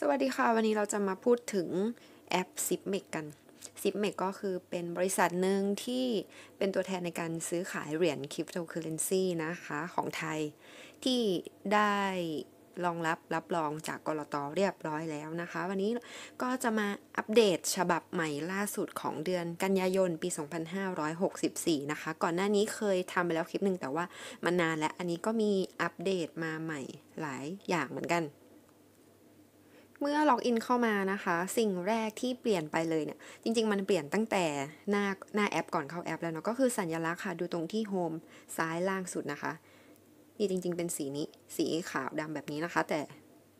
สวัสดีค่ะ วันนี้เราจะมาพูดถึงแอปซิปเมกันซิปเมกก็คือเป็นบริษัทหนึ่งที่เป็นตัวแทนในการซื้อขายเหรียญคริปโตเคอเรนซีนะคะ ของไทย ที่ได้รองรับรับรองจากกรตเรียบร้อยแล้วนะคะ วันนี้ก็จะมาอัปเดตฉบับใหม่ล่าสุดของเดือนกันยายนปี 2564 นะคะ ก่อนหน้านี้เคยทำไปแล้วคลิปหนึ่งแต่ว่ามันนานและอันนี้ก็มีอัปเดตมาใหม่หลายอย่างเหมือนกันเมื่อล็อกอินเข้ามานะคะ สิ่งแรกที่เปลี่ยนไปเลยเนี่ย จริง ๆ มันเปลี่ยนตั้งแต่หน้าหน้าแอป ก่อนเข้าแอปแล้วเนาะ ก็คือสัญลักษณ์ค่ะ ดูตรงที่โฮมซ้ายล่างสุดนะคะ นี่ จริง ๆ เป็นสีนี้ สีขาวดำแบบนี้นะคะ แต่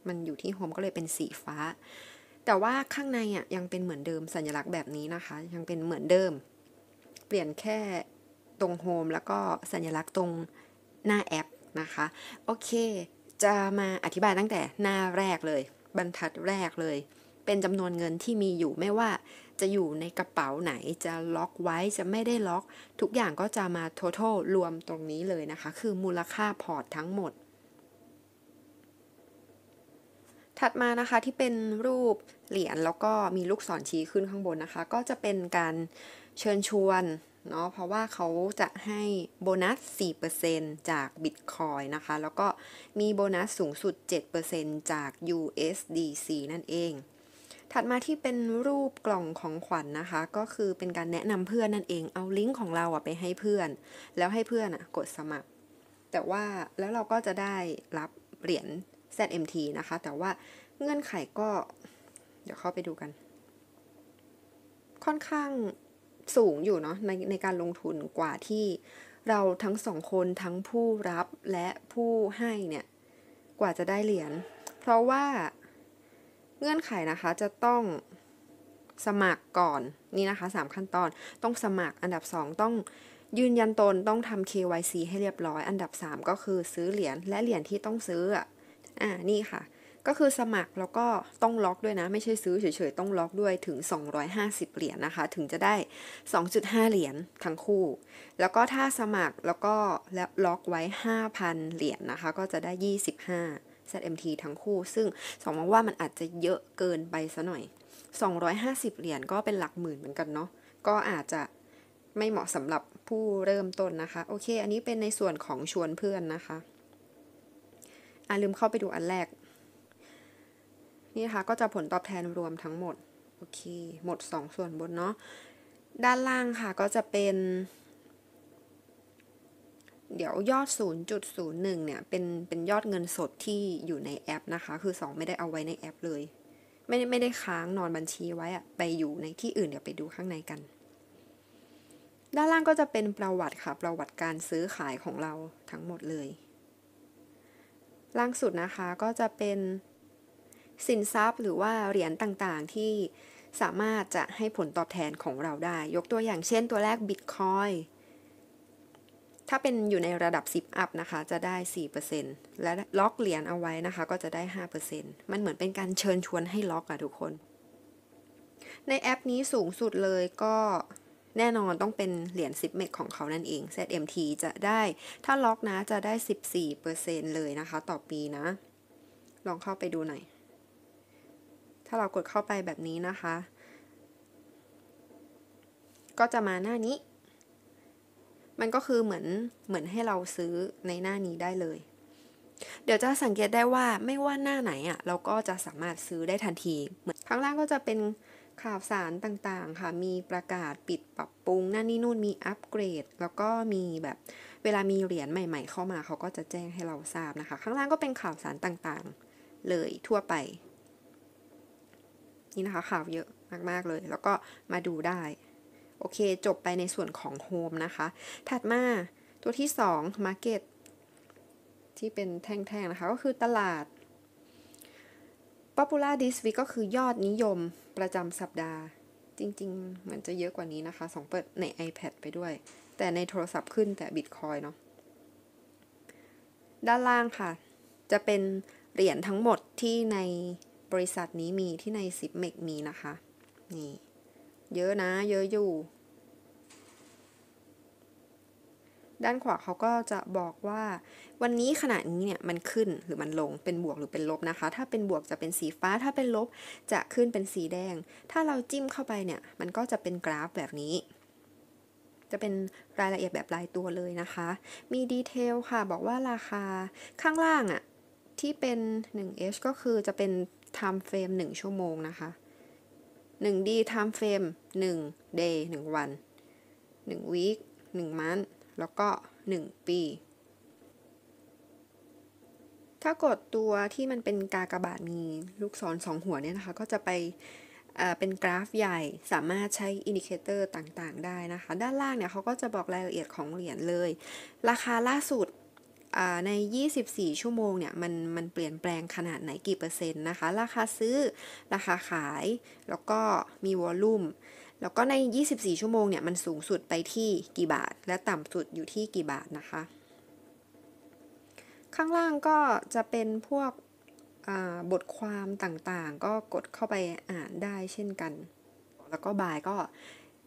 มันอยู่ที่โฮมก็เลยเป็นสีฟ้า แต่ว่าข้างในอ่ะยังเป็นเหมือนเดิม สัญลักษณ์แบบนี้นะคะ ยังเป็นเหมือนเดิม เปลี่ยนแค่ตรงโฮมแล้วก็สัญลักษณ์ตรงหน้าแอปนะคะ โอเค จะมาอธิบายตั้งแต่หน้าแรกเลยบรรทัดแรกเลย เป็นจำนวนเงินที่มีอยู่ไม่ว่าจะอยู่ในกระเป๋าไหนจะล็อกไว้จะไม่ได้ล็อก ทุกอย่างก็จะมาทั้ทรวมตรงนี้เลยนะคะ คือมูลค่าพอร์ตทั้งหมด ถัดมานะคะที่เป็นรูปเหรียญแล้วก็มีลูกศรชี้ขึ้นข้างบนนะคะ ก็จะเป็นการเชิญชวนเนาะ เพราะว่าเขาจะให้โบนัส 4%จาก Bitcoin นะคะ แล้วก็มีโบนัสสูงสุด 7%จาก USDC นั่นเอง ถัดมาที่เป็นรูปกล่องของขวัญนนะคะ ก็คือเป็นการแนะนำเพื่อนนั่นเอง เอาลิงก์ของเราอะไปให้เพื่อน แล้วให้เพื่อนอะกดสมัคร แต่ว่าแล้วเราก็จะได้รับเหรียญ ZMT นะคะ แต่ว่าเงื่อนไขก็เดี๋ยวเข้าไปดูกัน ค่อนข้างสูง อยู่เนาะในในการลงทุนกว่าที่เราทั้งสองคนทั้งผู้รับและผู้ให้เนี่ยกว่าจะได้เหรียญเพราะว่าเงื่อนไขนะคะจะต้องสมัครก่อนนี่นะคะ 3 ขั้นตอนต้องสมัครอันดับ 2ต้องยืนยันตนต้องทำ KYC ให้เรียบร้อยอันดับ 3 ก็คือซื้อเหรียญและเหรียญที่ต้องซื้ออ่านี่ค่ะก็คือสมัครแล้วก็ต้องล็อกด้วยนะ ไม่ใช่ซื้อเฉยๆต้องล็อกด้วยถึง 250 เหรียญนนะคะ ถึงจะได้ 2.5 เหรียญทั้งคู่ แล้วก็ถ้าสมัครแล้วก็แล้วล็อกไว้ 5,000 เหรียญนนะคะ ก็จะได้25 ZMT ทั้งคู่ ซึ่งสองมองว่ามันอาจจะเยอะเกินไปซะหน่อย250 เหรียญก็เป็นหลักหมื่นเหมือนกันเนาะก็อาจจะไม่เหมาะสำหรับผู้เริ่มต้นนะคะโอเคอันนี้เป็นในส่วนของชวนเพื่อนนะคะอ่าลืมเข้าไปดูอันแรกนี่นะคะก็จะผลตอบแทนรวมทั้งหมด โอเค หมด 2 ส่วนบน เนาะด้านล่างค่ะก็จะเป็น เดี๋ยวยอด 0.01 เนี่ย เป็น เป็นยอดเงินสดที่อยู่ในแอปนะคะ คือ 2 ไม่ได้เอาไว้ในแอปเลย ไม่ได้ไม่ ได้ค้างนอนบัญชีไว้อะไปอยู่ในที่อื่นเดี๋ยวไปดูข้างในกัน ด้านล่างก็จะเป็นประวัติค่ะประวัติการซื้อขายของเราทั้งหมดเลย ล่างสุดนะคะก็จะเป็นสินทรัพย์หรือว่าเหรียญต่างๆที่สามารถจะให้ผลตอบแทนของเราได้ ยกตัวอย่างเช่นตัวแรก Bitcoin ถ้าเป็นอยู่ในระดับ 10อัพนะคะ จะได้ 4%และล็อกเหรียญเอาไว้นะคะ ก็จะได้ 5%มันเหมือนเป็นการเชิญชวนให้ล็อกอะทุกคน ในแอปนี้สูงสุดเลยก็แน่นอนต้องเป็นเหรียญ10เมกของเขานั่นเอง ZMT จะได้ ถ้าล็อกนะจะได้ 14%เลยนะคะต่อปีนะ ลองเข้าไปดูหน่อยถ้าเรากดเข้าไปแบบนี้นะคะ ก็จะมาหน้านี้ มันก็คือเหมือนเหมือนให้เราซื้อในหน้านี้ได้เลย เดี๋ยวจะสังเกตได้ว่าไม่ว่าหน้าไหนอะ่ะเราก็จะสามารถซื้อได้ทันทีข้างล่างก็จะเป็นข่าวสารต่างๆ ค่ะ มีประกาศปิดปรับปรุงนั่นนี่นู่น มีอัปเกรด แล้วก็มีแบบเวลามีเหรียญใหม่ ๆ เข้ามาเขาก็จะแจ้งให้เราทราบนะคะ ข้างล่างก็เป็นข่าวสารต่างๆ เลยทั่วไปนี่นะคะข่าวเยอะมาก ๆ เลย แล้วก็มาดูได้ โอเคจบไปในส่วนของโฮมนะคะถัดมาตัวที่ 2 Market ที่เป็นแท่งๆ นะคะ ก็คือตลาด Popular this week ก็คือยอดนิยมประจำสัปดาห์ จริงๆเหมือนจะเยอะกว่านี้นะคะสองเปิดใน iPad ไปด้วย แต่ในโทรศัพท์ขึ้นแต่ Bitcoin เนาะด้านล่างค่ะ จะเป็นเหรียญทั้งหมดที่ในบริษัทนี้มีที่ในซิปเมกมีนะคะนี่เยอะนะ เยอะอยู่ ด้านขวาเขาก็จะบอกว่าวันนี้ขณะนี้เนี่ยมันขึ้นหรือมันลงเป็นบวกหรือเป็นลบนะคะ ถ้าเป็นบวกจะเป็นสีฟ้าถ้าเป็นลบ จะขึ้นเป็นสีแดง ถ้าเราจิ้มเข้าไปเนี่ยมันก็จะเป็นกราฟแบบนี้ จะเป็นรายละเอียดแบบรายตัวเลยนะคะมีดีเทลค่ะบอกว่าราคาข้างล่างอะ่ะที่เป็น 1H ก็คือจะเป็น time frame 1ชั่วโมงนะคะ 1D time frame 1 day 1วัน1 week 1 month แล้วก็ 1 ปี ถ้ากดตัวที่มันเป็นกากระบาดมีลูกศรสองหัวเนี่ยนะคะก็จะไปเป็นกราฟใหญ่สามารถใช้อินดิเคเตอร์ต่างๆได้นะคะด้านล่างเนี่ยเขาก็จะบอกรายละเอียดของเหรียญเลยราคาล่าสุดใน 24 ชั่วโมง เนี่ย มัน มันเปลี่ยนแปลงขนาดไหน กี่เปอร์เซ็นต์ นะคะ ราคาซื้อ ราคาขาย แล้วก็มี วอลลุ่ม แล้วก็ใน 24 ชั่วโมง เนี่ย มันสูงสุดไปที่ กี่บาท และต่ำสุดอยู่ที่กี่บาทนะคะ ข้างล่างก็จะเป็นพวกบทความต่างๆ ก็กดเข้าไปอ่านได้เช่นกัน แล้วก็บายก็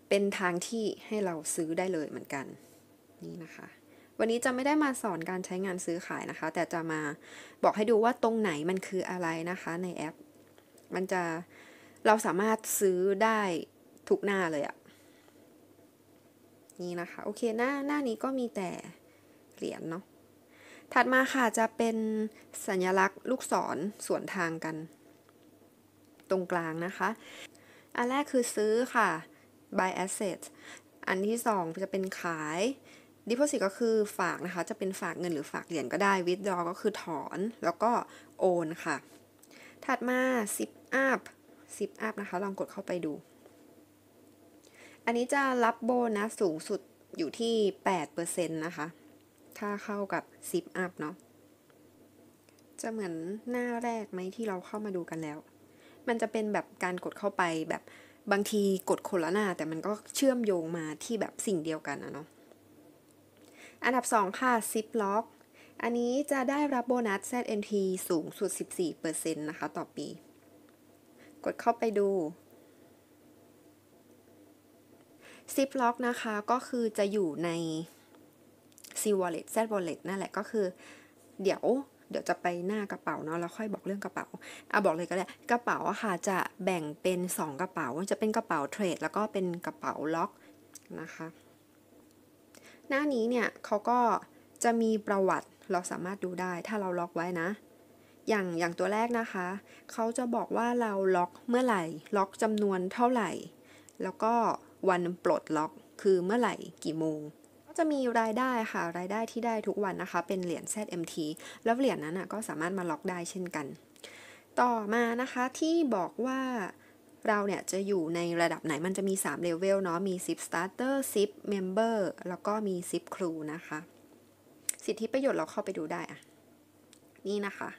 เป็นทางที่ให้เราซื้อได้เลยเหมือนกัน นี่นะคะวันนี้จะไม่ได้มาสอนการใช้งานซื้อขายนะคะ แต่จะมาบอกให้ดูว่าตรงไหนมันคืออะไรนะคะในแอป มันจะเราสามารถซื้อได้ทุกหน้าเลยอะนี่นะคะ โอเค หน้าหน้านี้ก็มีแต่เหรียญเนาะ ถัดมาค่ะจะเป็นสัญลักษณ์ลูกศรสวนทางกัน ตรงกลางนะคะ อันแรกคือซื้อค่ะ buy asset อันที่สองจะเป็นขายดิพอสิก็คือฝากนะคะ จะเป็นฝากเงินหรือฝากเหรียญก็ได้ วิดดอก็คือถอน แล้วก็โอนค่ะ ถัดมา z อั up ิ i อ up นะคะ ลองกดเข้าไปดู อันนี้จะรับโบนัสสูงสุดอยู่ที่ 8%นะคะ ถ้าเข้ากับิ i อ up เนาะ จะเหมือนหน้าแรกไหมที่เราเข้ามาดูกันแล้ว มันจะเป็นแบบการกดเข้าไปแบบบางทีกดคนละหน้าแต่มันก็เชื่อมโยงมาที่แบบสิ่งเดียวกันนะเนาะอันดับ 2 ค่ะ10ล็อกอันนี้จะได้รับโบนัส z n t สูงสุด14%นะคะต่อปี กดเข้าไปดูซิปล็อกนะคะก็คือจะอยู่ใน C Wallet Z Wallet นั่นแหละก็คือ เดี๋ยวเดี๋ยวจะไปหน้ากระเป๋าเนาะแล้วค่อยบอกเรื่องกระเป๋าเอาบอกเลยก็ได้กระเป๋าค่ะจะแบ่งเป็น 2 กระเป๋าจะเป็นกระเป๋าเทรดแล้วก็เป็นกระเป๋าล็อกนะคะหน้านี้เนี่ยเขาก็จะมีประวัติเราสามารถดูได้ถ้าเราล็อกไว้นะ อย่างอย่างตัวแรกนะคะ เขาจะบอกว่าเราล็อกเมื่อไหร่ ล็อกจำนวนเท่าไหร่ แล้วก็วันปลดล็อก คือเมื่อไหร่กี่โมง ก็จะมีรายได้ค่ะ รายได้ที่ได้ทุกวันนะคะ เป็นเหรียญ ZMT แล้วเหรียญนั้นก็สามารถมาล็อกได้เช่นกัน ต่อมานะคะที่บอกว่าเราเนี่ยจะอยู่ในระดับไหนมันจะมี 3 เลเวลเนาะ มี SIP Starter SIP Member แล้วก็มี SIP Crew นะคะ สิทธิประโยชน์เราเข้าไปดูได้อะนี่นะคะ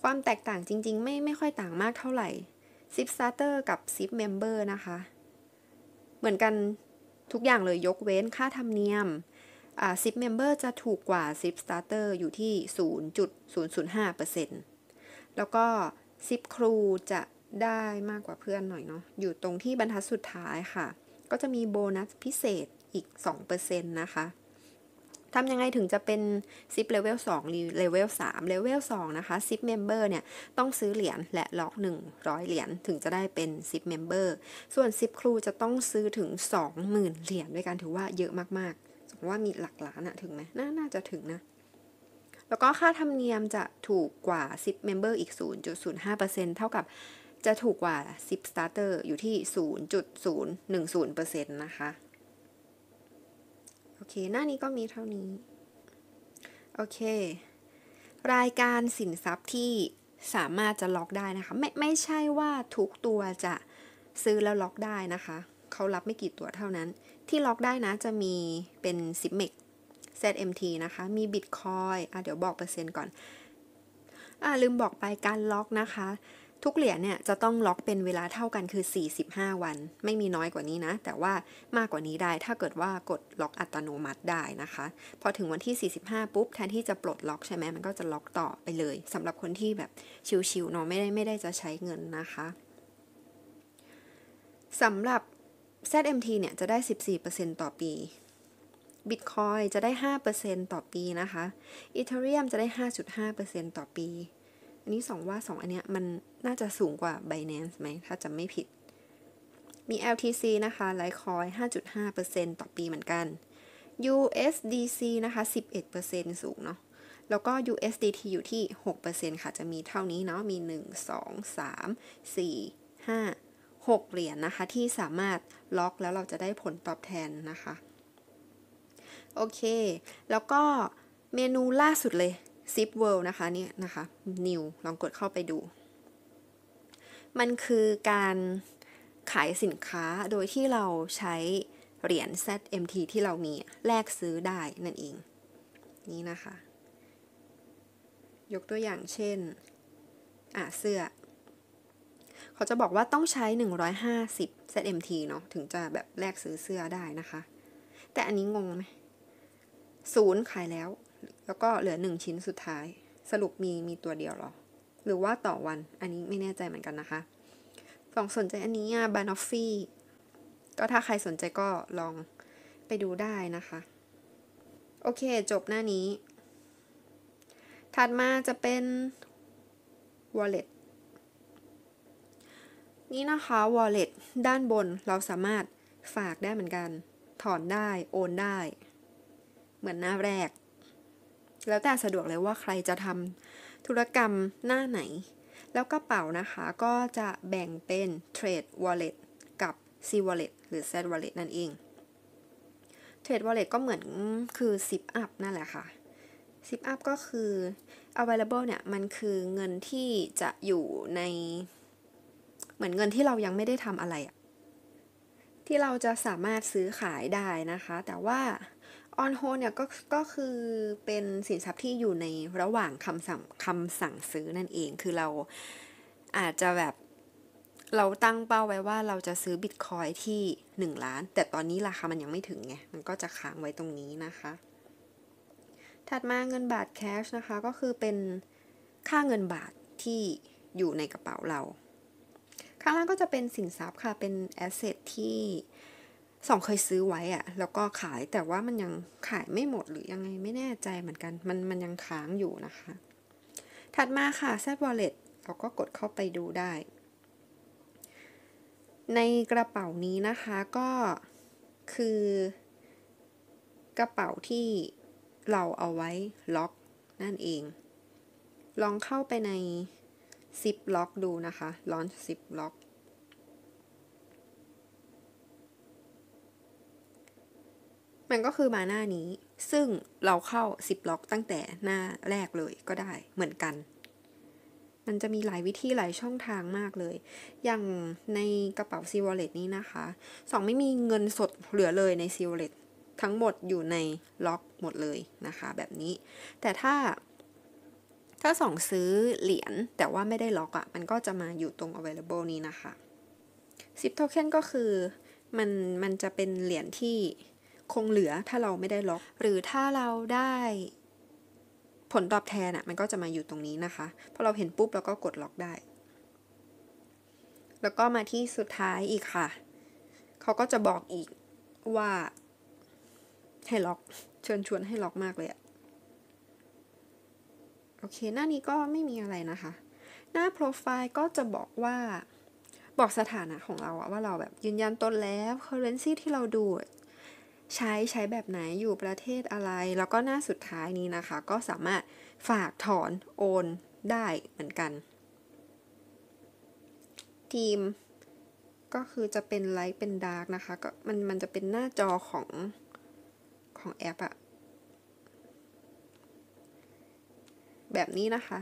ความแตกต่างจริงๆ ไม่ไม่ค่อยต่างมากเท่าไหร่ SIP Starter กับ SIP Member นะคะ เหมือนกันทุกอย่างเลยยกเว้นค่าธรรมเนียมซิปเมมเบอร์จะถูกกว่าซิปสตาร์เตอร์อยู่ที่ 0.005%แล้วก็ซิปครูจะได้มากกว่าเพื่อนหน่อยเนาะอยู่ตรงที่บรรทัดสุดท้ายค่ะ ก็จะมีโบนัสพิเศษอีก 2%นะคะทำยังไงถึงจะเป็นซิปเลเวล2หรือเลเวล3เลเวล2นะคะซิปเมมเบอร์เนี่ย ต้องซื้อเหรียญและล็อก 100 เหรียญถึงจะได้เป็นซิปเมมเบอร์ส่วนซิปครูจะต้องซื้อถึง 20,000 เหรียญด้วยกันถือว่าเยอะมากๆ สมมติว่ามีหลักล้านอะถึงไหมน่าจะถึงนะแล้วก็ค่าธรรมเนียมจะถูกกว่า 10 Member อีก 0.05%เท่ากับจะถูกกว่า 10 Starter อยู่ที่ 0.010%นะคะ โอเค หน้านี้ก็มีเท่านี้ โอเค รายการสินทรัพย์ที่สามารถจะล็อกได้นะคะ ไม่ไม่ใช่ว่าทุกตัวจะซื้อแล้วล็อกได้นะคะ เขารับไม่กี่ตัวเท่านั้น ที่ล็อกได้นะจะมีเป็น 10เมก ZMT นะคะ มี Bitcoin อ่ะเดี๋ยวบอกเปอร์เซ็นต์ก่อน อ่าลืมบอกไปการล็อกนะคะ ทุกเหรียญเนี่ย จะต้องล็อกเป็นเวลาเท่ากันคือ 45 วัน ไม่มีน้อยกว่านี้นะ แต่ว่ามากกว่านี้ได้ ถ้าเกิดว่ากดล็อกอัตโนมัติได้นะคะ พอถึงวันที่ 45 ปุ๊บ แทนที่จะปลดล็อกใช่ไหม มันก็จะล็อกต่อไปเลย สำหรับคนที่แบบชิวๆเนาะไม่ได้ไม่ได้จะใช้เงินนะคะสำหรับ ZMT เนี่ยจะได้ 14%ต่อปีบิตคอยจะได้ 5%ต่อปีนะคะอีเทเรียมจะได้ 5.5%ต่อปี อันนี้สองว่า 2 อันเนี้ยมันน่าจะสูงกว่า Binance ไหม ถ้าจำไม่ผิด มี LTC นะคะไลคอย5.5%ต่อปีเหมือนกัน USDC นะคะ 11%สูงเนาะ แล้วก็ USDT อยู่ที่ 6%ค่ะ จะมีเท่านี้เนาะ มี 1 2 3 4 5 6 เหรียญนะคะที่สามารถล็อกแล้วเราจะได้ผลตอบแทนนะคะโอเค แล้วก็เมนูล่าสุดเลย Zip World นะคะเนี่ยนะคะ New ลองกดเข้าไปดู มันคือการขายสินค้าโดยที่เราใช้เหรียญ ZMT ที่เรามีแลกซื้อได้นั่นเอง นี่นะคะ ยกตัวอย่างเช่น อ่ะ เสื้อ เขาจะบอกว่าต้องใช้ 150 ZMT เนาะถึงจะแบบแลกซื้อเสื้อได้นะคะ แต่อันนี้งงไหมศูนย์ ขายแล้ว แล้วก็เหลือหนึ่งชิ้นสุดท้าย สรุปมีมีตัวเดียวหรอ หรือว่าต่อวัน อันนี้ไม่แน่ใจเหมือนกันนะคะกล่องสนใจอันนี้ บานอฟฟี่ ก็ถ้าใครสนใจก็ลองไปดูได้นะคะ โอเคจบหน้านี้ ถัดมาจะเป็น wallet นี่นะคะ wallet ด้านบนเราสามารถฝากได้เหมือนกัน ถอนได้โอนได้เหมือนหน้าแรก แล้วแต่สะดวกเลยว่าใครจะทำธุรกรรมหน้าไหน แล้วกระเป๋านะคะก็จะแบ่งเป็น Trade Wallet กับ C Wallet หรือ Z Wallet นั่นเอง Trade Wallet ก็เหมือนคือ 10 up นั่นแหละค่ะ10 up ก็คือ available เนี่ย มันคือเงินที่จะอยู่ในเหมือนเงินที่เรายังไม่ได้ทำอะไร ที่เราจะสามารถซื้อขายได้นะคะ แต่ว่าออนโฮเนี่ยก็ก็คือเป็นสินทรัพย์ที่อยู่ในระหว่างคำสั่งคำสั่งซื้อนั่นเอง คือเราอาจจะแบบเราตั้งเป้าไว้ว่าเราจะซื้อบิตคอยที่ 1ล้าน แต่ตอนนี้ ราคามันยังไม่ถึงไงมันก็จะค้างไว้ตรงนี้นะคะ ถัดมาเงินบาทแคชนะคะก็คือเป็นค่าเงินบาทที่อยู่ในกระเป๋าเราข้างล่างก็จะเป็นสินทรัพย์ค่ะเป็นแอสเซทที่สองเคยซื้อไว้อะแล้วก็ขาย แต่ว่ามันยังขายไม่หมดหรือยังไงไม่แน่ใจเหมือนกัน มันมันยังค้างอยู่นะคะ ถัดมาค่ะ Z Wallet เราก็กดเข้าไปดูได้ ในกระเป๋านี้นะคะก็คือกระเป๋าที่เราเอาไว้ล็อกนั่นเอง ลองเข้าไปใน zip lock ดูนะคะ launch zip lock มันก็คือมาหน้านี้ ซึ่งเราเข้า 10ล็อกตั้งแต่หน้าแรกเลยก็ได้เหมือนกัน มันจะมีหลายวิธีหลายช่องทางมากเลย อย่างในกระเป๋า C Wallet นี้นะคะสองไม่มีเงินสดเหลือเลยใน C Wallet ทั้งหมดอยู่ในล็อก หมดเลยนะคะแบบนี้ แต่ถ้า ถ้าสองซื้อเหรียญแต่ว่าไม่ได้ล็อกอะ่ะ มันก็จะมาอยู่ตรง available นี้นะคะ10 token ก็คือ มันมันจะเป็นเหรียญที่คงเหลือถ้าเราไม่ได้ล็อก หรือถ้าเราได้ผลตอบแทนอะ่ะมันก็จะมาอยู่ตรงนี้นะคะ พอเราเห็นปุ๊บเราก็กดล็อกได้ แล้วก็มาที่สุดท้ายอีกค่ะ เขาก็จะบอกอีกว่า ให้ล็อกเชิญชวนให้ล็อกมากเลยอะโอเคหน้านี้ก็ไม่มีอะไรนะคะ หน้าโปรไฟล์ก็จะบอกว่าบอกสถานะของเราอะว่าเราแบบยืนยันตนแล้วเคอร์เรนซีที่เราดูใช้ใช้แบบไหนอยู่ประเทศอะไร แล้วก็หน้าสุดท้ายนี้นะคะ ก็สามารถฝากถอน โอน ได้เหมือนกันทีม ก็คือจะเป็นไลท์เป็นดาร์กนะคะ ก็มันมันจะเป็นหน้าจอของ ของแอปอะแบบนี้นะคะ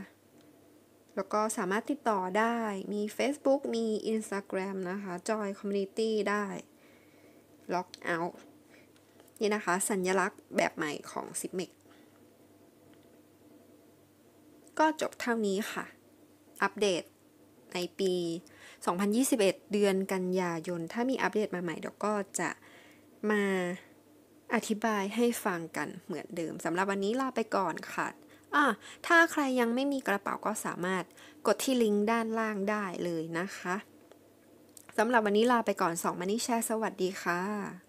แล้วก็สามารถติดต่อได้มี Facebook มี Instagram นะคะจอยคอมมูนิตี้ได้ล็อกเอาท์นี่นะคะ สัญญลักษณ์แบบใหม่ของ SIPMEC ก็จบเท่านี้ค่ะ อัปเดตในปี 2021 เดือนกันยายน ถ้ามีอัปเดตมาใหม่เดี๋ยวก็จะมาอธิบายให้ฟังกันเหมือนเดิมสำหรับวันนี้ลาไปก่อนค่ะ อ่ะถ้าใครยังไม่มีกระเป๋าก็สามารถกดที่ลิงก์ด้านล่างได้เลยนะคะสำหรับวันนี้ลาไปก่อนสองมานนี่แชร์สวัสดีค่ะ